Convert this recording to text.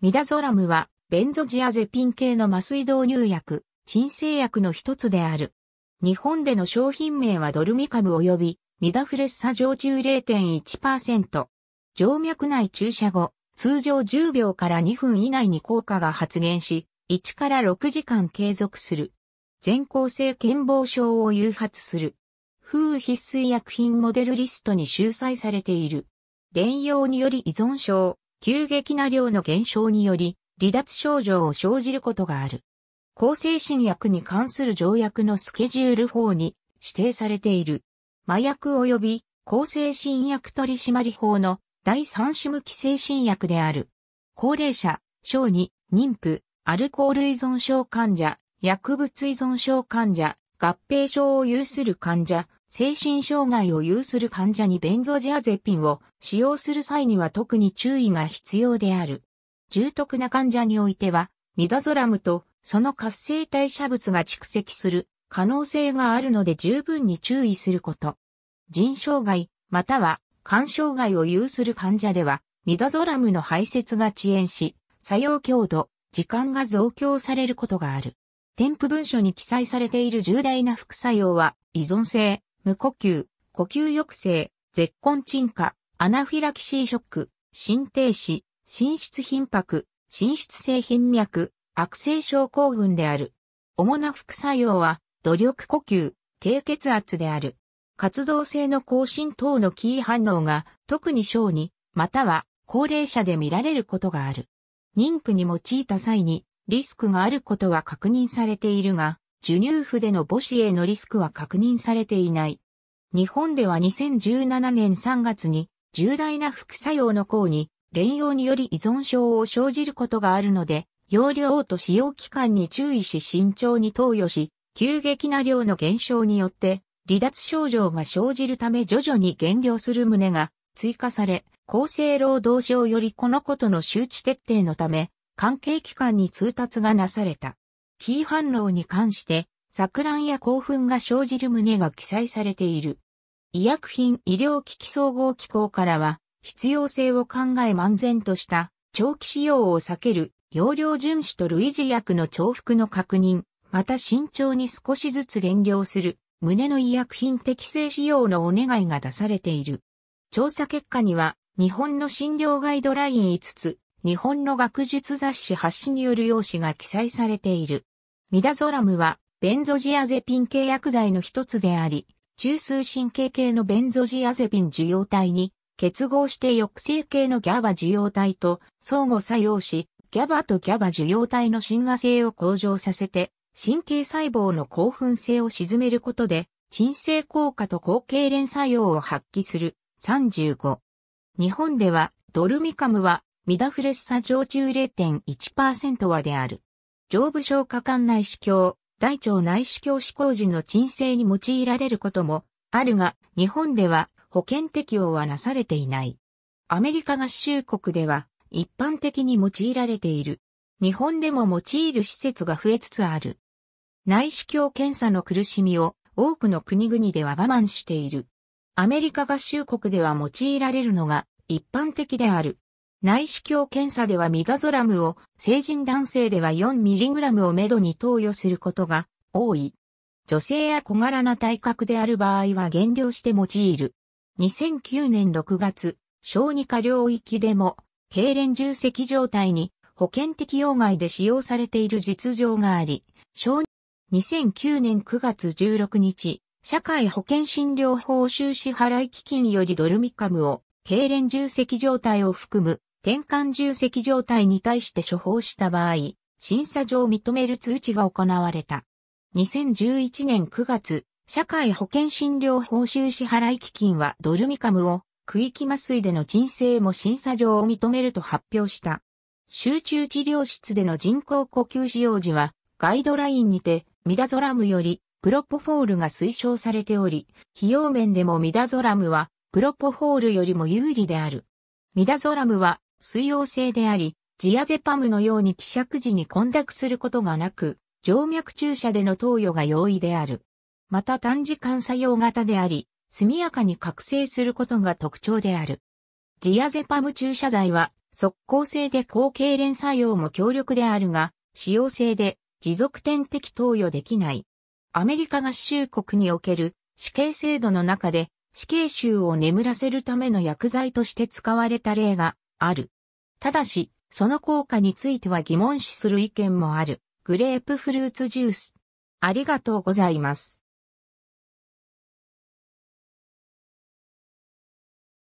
ミダゾラムは、ベンゾジアゼピン系の麻酔導入薬、鎮静薬の一つである。日本での商品名はドルミカム及び、ミダフレッサ常駐0.1%。静脈内注射後、通常10秒から2分以内に効果が発現し、1から6時間継続する。全校性健忘症を誘発する。風必須医薬品モデルリストに収載されている。連用により依存症、急激な量の減少により、離脱症状を生じることがある。向精神薬に関する条約のスケジュール法に指定されている。麻薬及び向精神薬取締法の第三種無期精神薬である。高齢者、小児、妊婦、アルコール依存症患者、薬物依存症患者、合併症を有する患者、精神障害を有する患者にベンゾジアゼピンを使用する際には特に注意が必要である。重篤な患者においては、ミダゾラムとその活性代謝物が蓄積する可能性があるので十分に注意すること。腎障害、または肝障害を有する患者では、ミダゾラムの排泄が遅延し、作用強度、時間が増強されることがある。添付文書に記載されている重大な副作用は、依存性、無呼吸、呼吸抑制、絶根沈下、アナフィラキシーショック、心停止、心室頻迫、心室性頻脈、悪性症候群である。主な副作用は、努力呼吸、低血圧である。活動性の更新等のキー反応が特に小児、または高齢者で見られることがある。妊婦に用いた際にリスクがあることは確認されているが、授乳婦での母子へのリスクは確認されていない。日本では2017年3月に重大な副作用の項に連用により依存症を生じることがあるので、容量と使用期間に注意し慎重に投与し、急激な量の減少によって離脱症状が生じるため徐々に減量する旨が追加され、厚生労働省よりこのことの周知徹底のため、関係機関に通達がなされた。キー反応に関して、錯乱や興奮が生じる旨が記載されている。医薬品医療機器総合機構からは、必要性を考え漫然とした長期使用を避ける容量遵守と類似薬の重複の確認、また慎重に少しずつ減量する、胸の医薬品適正使用のお願いが出されている。調査結果には、日本の診療ガイドライン5つ、日本の学術雑誌発誌による用紙が記載されている。ミダゾラムは、ベンゾジアゼピン系薬剤の一つであり、中枢神経系のベンゾジアゼピン受容体に結合して抑制系のギャバ受容体と相互作用し、ギャバとギャバ受容体の親和性を向上させて、神経細胞の興奮性を沈めることで、鎮静効果と抗痙攣作用を発揮する。35。日本では、ドルミカムは、ミダフレッサ常駐0.1%はである。上部消化管内視鏡、大腸内視鏡試行時の鎮静に用いられることもあるが、日本では保険適用はなされていない。アメリカ合衆国では一般的に用いられている。日本でも用いる施設が増えつつある。内視鏡検査の苦しみを多くの国々では我慢している。アメリカ合衆国では用いられるのが一般的である。内視鏡検査ではミダゾラムを、成人男性では 4mg をめどに投与することが多い。女性や小柄な体格である場合は減量して用いる。2009年6月、小児科領域でも、痙攣重積状態に保険適用外で使用されている実情があり、小2009年9月16日、社会保険診療報酬支払い基金よりドルミカムを、痙攣重積状態を含む転換重積状態に対して処方した場合、審査上認める通知が行われた。2011年9月、社会保険診療報酬支払い基金はドルミカムを区域麻酔での鎮静も審査上を認めると発表した。集中治療室での人工呼吸使用時はガイドラインにてミダゾラムよりプロポフォールが推奨されており、費用面でもミダゾラムはプロポフォールよりも有利である。ミダゾラムは水溶性であり、ジアゼパムのように希釈時に混濁することがなく、静脈注射での投与が容易である。また短時間作用型であり、速やかに覚醒することが特徴である。ジアゼパム注射剤は、即効性で抗痙攣作用も強力であるが、使用性で持続点的投与できない。アメリカ合衆国における死刑制度の中で死刑囚を眠らせるための薬剤として使われた例がある。ただし、その効果については疑問視する意見もある。グレープフルーツジュース。ありがとうございます。